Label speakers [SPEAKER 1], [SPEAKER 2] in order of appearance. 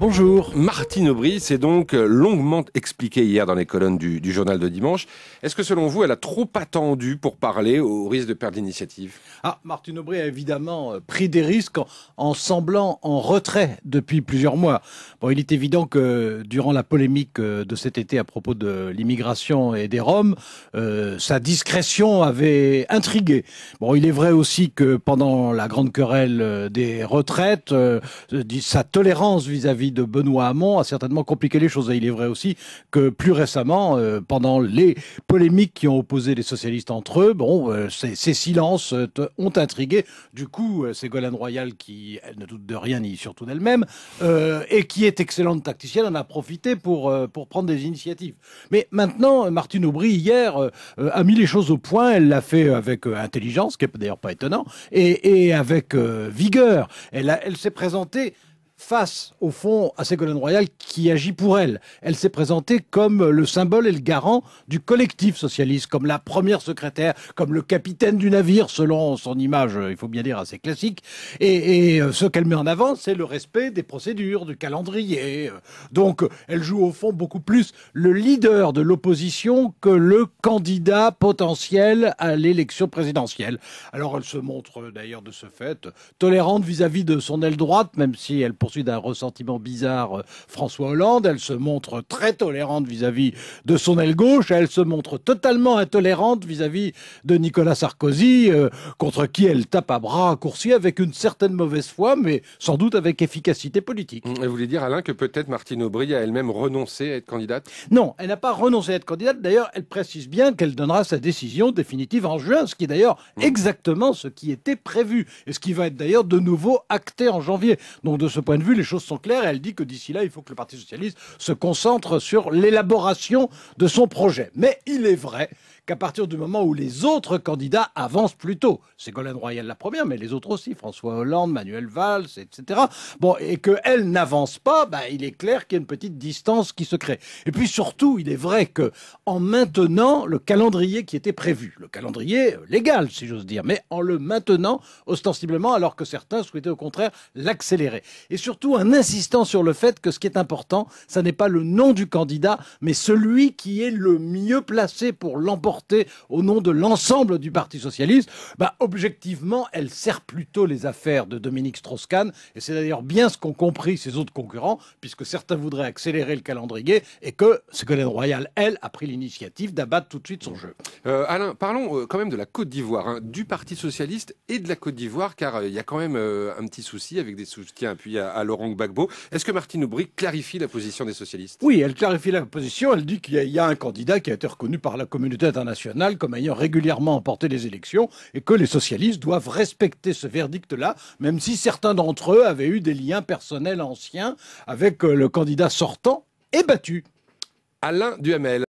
[SPEAKER 1] Bonjour. Martine Aubry s'est donc euh, longuement expliquée hier dans les colonnes du, journal de dimanche. Est-ce que selon vous, elle a trop attendu pour parler au risque de perdre l'initiative
[SPEAKER 2] Ah, Martine Aubry a évidemment euh, pris des risques en, semblant en retrait depuis plusieurs mois. Bon, il est évident que durant la polémique euh, de cet été à propos de l'immigration et des Roms, sa discrétion avait intrigué. Bon, il est vrai aussi que pendant la grande querelle des retraites, sa tolérance vis-à-vis de Benoît Hamon a certainement compliqué les choses. Et il est vrai aussi que plus récemment, euh, pendant les polémiques qui ont opposé les socialistes entre eux, bon, euh, ces, silences euh, ont intrigué. Du coup, Ségolène Royal, qui elle ne doute de rien ni surtout d'elle-même, et qui est excellente tacticienne, en a profité pour, pour prendre des initiatives. Mais maintenant, Martine Aubry, hier, a mis les choses au point. Elle l'a fait avec intelligence, ce qui n'est d'ailleurs pas étonnant, et, avec vigueur. Elle, elle s'est présentée face, au fond, à Ségolène Royal qui agit pour elle. Elle s'est présentée comme le symbole et le garant du collectif socialiste, comme la première secrétaire, comme le capitaine du navire, selon son image, il faut bien dire, assez classique. Et, euh, ce qu'elle met en avant, c'est le respect des procédures, du calendrier. Donc, elle joue au fond beaucoup plus le leader de l'opposition que le candidat potentiel à l'élection présidentielle. Alors, elle se montre euh, d'ailleurs de ce fait tolérante vis-à-vis de son aile droite, même si elle poursuit d'un ressentiment bizarre euh, François Hollande. Elle se montre très tolérante vis-à-vis de son aile gauche. Elle se montre totalement intolérante vis-à-vis de Nicolas Sarkozy, euh, contre qui elle tape à bras coursiers avec une certaine mauvaise foi, mais sans doute avec efficacité politique. Vous
[SPEAKER 1] voulez dire, Alain, que peut-être Martine Aubry a elle-même renoncé à être candidate
[SPEAKER 2] Non, elle n'a pas renoncé à être candidate. D'ailleurs, elle précise bien qu'elle donnera sa décision définitive en juin, ce qui est d'ailleurs mmh. exactement ce qui était prévu et ce qui va être d'ailleurs de nouveau acté en janvier. Donc, de ce point vue, les choses sont claires. elle dit que d'ici là, il faut que le Parti socialiste se concentre sur l'élaboration de son projet. Mais il est vrai qu'à partir du moment où les autres candidats avancent plus tôt, Ségolène Royal la première, mais les autres aussi, François Hollande, Manuel Valls, etc. Bon, et qu'elle n'avance pas, bah, il est clair qu'il y a une petite distance qui se crée. Et puis surtout, il est vrai que en maintenant le calendrier qui était prévu, le calendrier légal, si j'ose dire, mais en le maintenant ostensiblement, alors que certains souhaitaient au contraire l'accélérer. Et surtout en insistant sur le fait que ce qui est important, ça n'est pas le nom du candidat, mais celui qui est le mieux placé pour l'emporter au nom de l'ensemble du Parti socialiste. Bah, objectivement, elle sert plutôt les affaires de Dominique Strauss-Kahn, et c'est d'ailleurs bien ce qu'ont compris ses autres concurrents, puisque certains voudraient accélérer le calendrier et que Ségolène Royal, elle, a pris l'initiative d'abattre tout de suite son jeu.
[SPEAKER 1] Euh, Alain, parlons euh, quand même de la Côte d'Ivoire, hein, du Parti socialiste et de la Côte d'Ivoire, car euh, il y a quand même un petit souci avec des soutiens appuyés à, à Laurent Gbagbo. Est-ce que Martine Aubry clarifie la position des socialistes
[SPEAKER 2] Oui, elle clarifie la position. Elle dit qu'il y, a un candidat qui a été reconnu par la communauté internationale comme ayant régulièrement emporté les élections et que les socialistes doivent respecter ce verdict-là, même si certains d'entre eux avaient eu des liens personnels anciens avec euh, le candidat sortant et battu. Alain Duhamel.